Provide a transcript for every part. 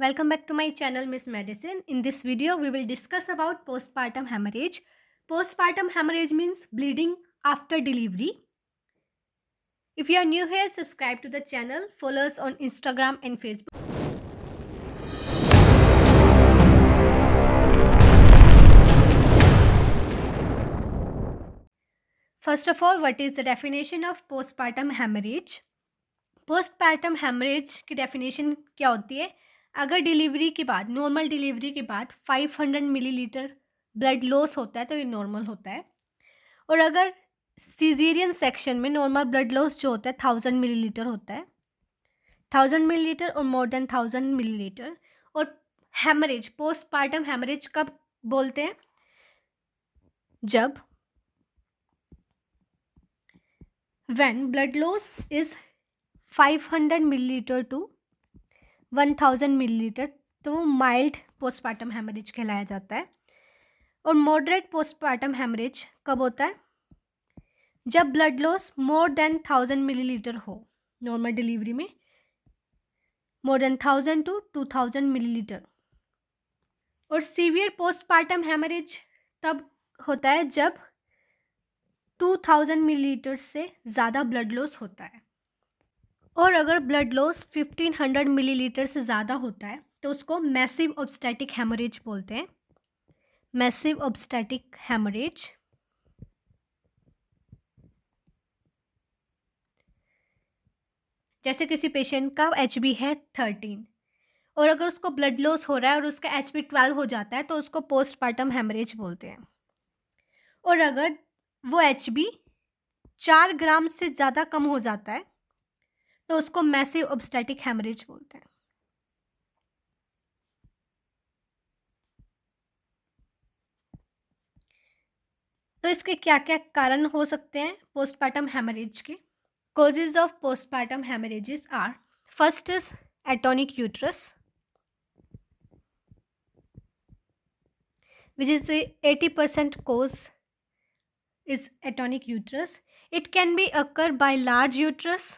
Welcome back to my channel Miss Medicine. In this video we will discuss about postpartum hemorrhage. Postpartum hemorrhage means bleeding after delivery. If you are new here subscribe to the channel, follow us on Instagram and Facebook. First of all what is the definition of postpartum hemorrhage? Postpartum hemorrhage ki definition kya hoti hai? अगर delivery के बाद normal delivery के बाद 500 millilitre blood loss होता है तो ये normal होता है और अगर सीजीरियन सेक्शन में नॉर्मल ब्लड लॉस जो होता है थाउजेंड मिली होता है थाउजेंड मिली और मोर देन थाउजेंड मिली और हेमरेज पोस्टपार्टम हेमरेज कब बोलते हैं जब loss is five hundred 500 litre to one thousand millilitre तो माइल्ड पोस्टमार्टम हेमरेज कहलाया जाता है और मॉडरेट पोस्टमार्टम हेमरेज कब होता है जब blood loss more than thousand millilitre हो नॉर्मल डिलीवरी में more than thousand to two thousand millilitre और सीवियर पोस्टमार्टम हेमरेज तब होता है जब टू थाउजेंड मिलीलीटर से ज़्यादा ब्लड लॉस होता है और अगर ब्लड लॉस 1500 मिलीलीटर से ज़्यादा होता है तो उसको मैसिव ऑब्स्टैटिक हेमरेज बोलते हैं मैसिव ऑब्स्टैटिक हेमरेज जैसे किसी पेशेंट का एच है थर्टीन और अगर उसको ब्लड लॉस हो रहा है और उसका एच ट्वेल्व हो जाता है तो उसको पोस्टमार्टम हेमरेज बोलते हैं और अगर वो एच चार ग्राम से ज़्यादा कम हो जाता है तो उसको मैसिव ऑब्स्टेटिक हेमरेज बोलते हैं तो इसके क्या क्या कारण हो सकते हैं पोस्टपार्टम हेमरेज के causes of postpartum haemorrhages are first is atonic uterus which is eighty percent cause is atonic uterus it can be occur by large uterus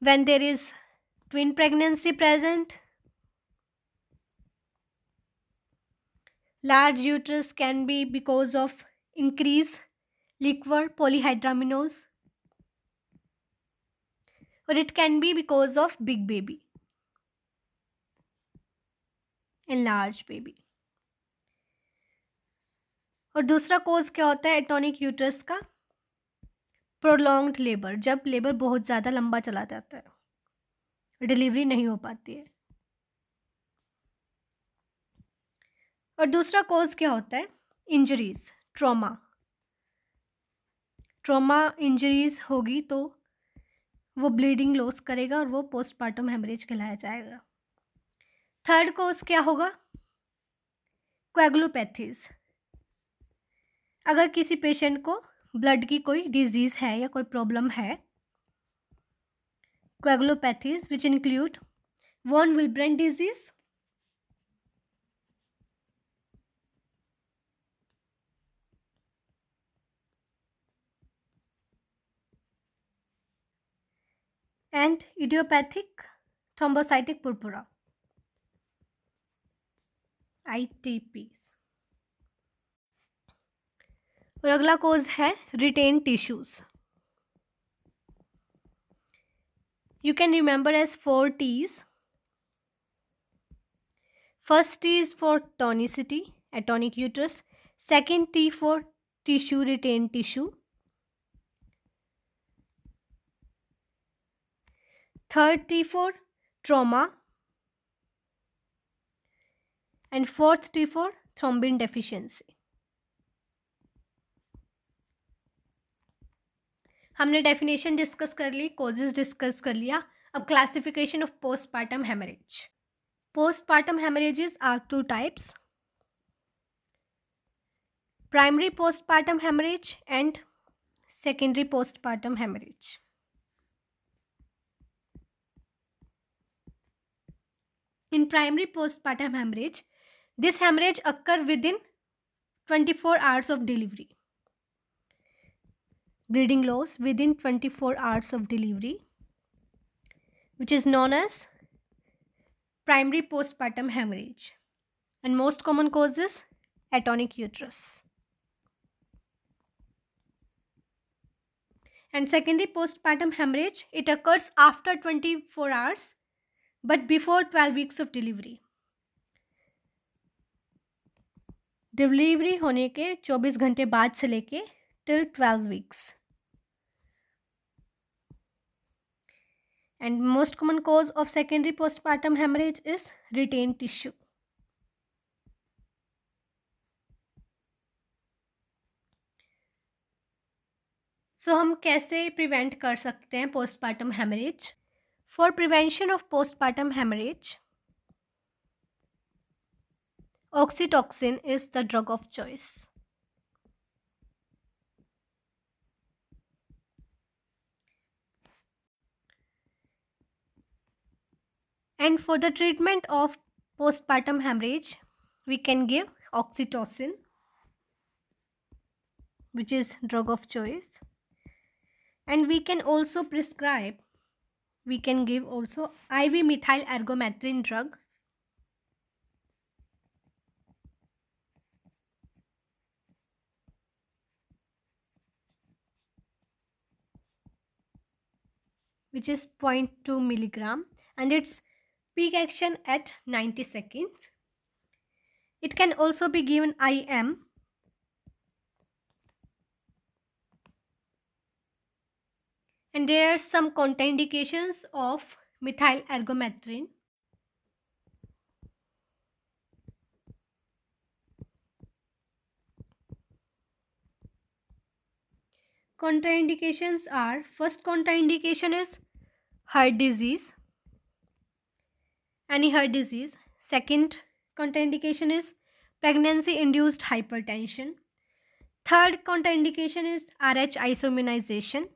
when there is twin pregnancy present. Large uterus can be because of increase liquor polyhydramnios or it can be because of big baby enlarged large baby और दूसरा कोज क्या होता है atonic uterus का prolonged labour जब labour बहुत ज़्यादा लंबा चला जाता है डिलीवरी नहीं हो पाती है और दूसरा कॉज क्या होता है इंजरीज ट्रॉमा ट्रॉमा इंजरीज होगी तो वो ब्लीडिंग लॉस करेगा और वो पोस्टमार्टम हेमरेज कहलाया जाएगा थर्ड कोज क्या होगा क्वेगलोपैथीज अगर किसी पेशेंट को ब्लड की कोई डिजीज़ है या कोई प्रॉब्लम है coagulopathies which include von Willebrand disease and idiopathic thrombocytic purpura I T P और अगला कोज है retained tissues you can remember as four Ts first T is for tonicity atonic uterus second T for tissue retained tissue third T for trauma and fourth T for thrombin deficiency. हमने definition discuss कर ली causes discuss कर लिया अब classification of postpartum haemorrhage postpartum haemorrhages are to types primary postpartum haemorrhage and secondary postpartum haemorrhage in primary postpartum haemorrhage this haemorrhage occur within twenty four hours of delivery bleeding loss within 24 hours of delivery which is known as primary postpartum hemorrhage and most common cause is atonic uterus and secondly postpartum hemorrhage it occurs after 24 hours but before 12 weeks of delivery Delivery होने के 24 घंटे बाद से लेके till 12 weeks. And most common cause of secondary postmortem haemorrhage is retained tissue so हम कैसे prevent कर सकते हैं postmortem haemorrhage for prevention of postmortem haemorrhage oxytocin is the drug of choice And for the treatment of postpartum hemorrhage, we can give oxytocin, which is drug of choice. And we can also prescribe, we can give also IV methyl ergometrine drug. which is 0.2 milligram and it's peak action at 90 seconds. It can also be given IM and there are some contraindications of methyl ergometrine. Contraindications are first contraindication is heart disease any heart disease. Second contraindication is pregnancy induced hypertension. Third contraindication is RH isomerization.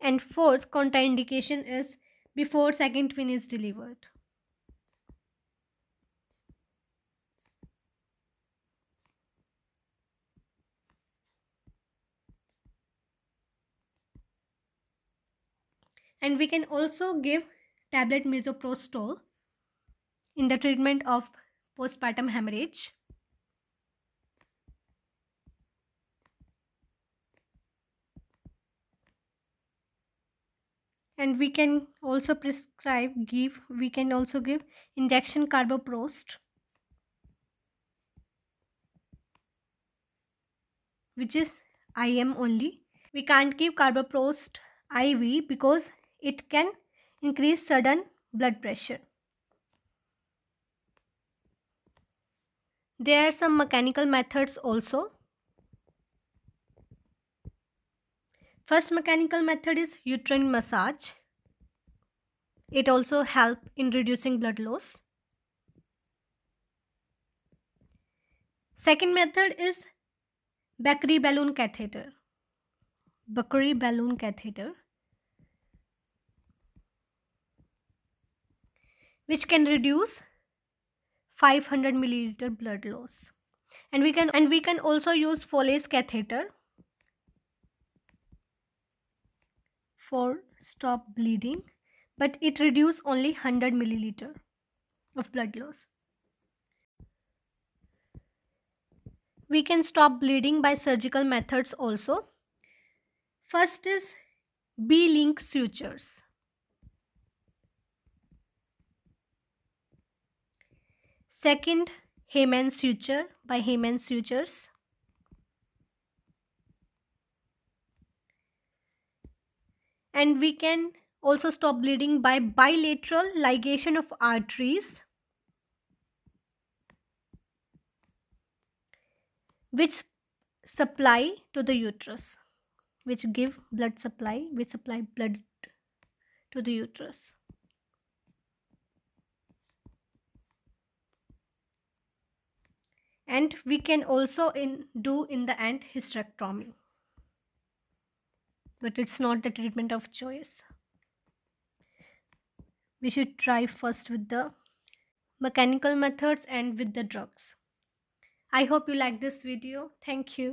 And fourth contraindication is before second twin is delivered. and we can also give tablet misoprostol in the treatment of postpartum hemorrhage. And we can also prescribe, give, we can also give injection carboprost, which is IM only. We can't give carboprost IV because it can increase sudden blood pressure. There are some mechanical methods also. First mechanical method is uterine massage. It also help in reducing blood loss. Second method is Bakri balloon catheter. Bakri balloon catheter which can reduce 500 milliliter blood loss and we can and we can also use Foley's catheter for stop bleeding but it reduces only 100 milliliter of blood loss we can stop bleeding by surgical methods also first is b link sutures Second, Heyman's Suture by Heyman's Sutures. And we can also stop bleeding by bilateral ligation of arteries which supply to the uterus which give blood supply which supply blood to the uterus and we can also in, do in the end hysterectomy but it's not the treatment of choice we should try first with the mechanical methods and with the drugs i hope you like this video thank you